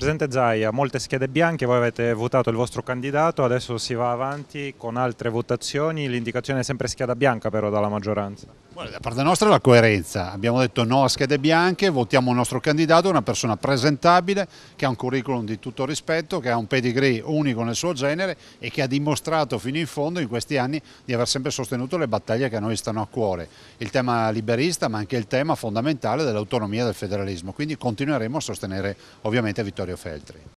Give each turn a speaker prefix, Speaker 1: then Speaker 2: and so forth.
Speaker 1: Presidente Zaia, molte schede bianche, voi avete votato il vostro candidato, adesso si va avanti con altre votazioni, l'indicazione è sempre scheda bianca però dalla maggioranza.
Speaker 2: Da parte nostra la coerenza, abbiamo detto no a schede bianche, votiamo il nostro candidato, una persona presentabile, che ha un curriculum di tutto rispetto, che ha un pedigree unico nel suo genere e che ha dimostrato fino in fondo in questi anni di aver sempre sostenuto le battaglie che a noi stanno a cuore, il tema liberista ma anche il tema fondamentale dell'autonomia del federalismo, quindi continueremo a sostenere ovviamente Vittorio Feltri.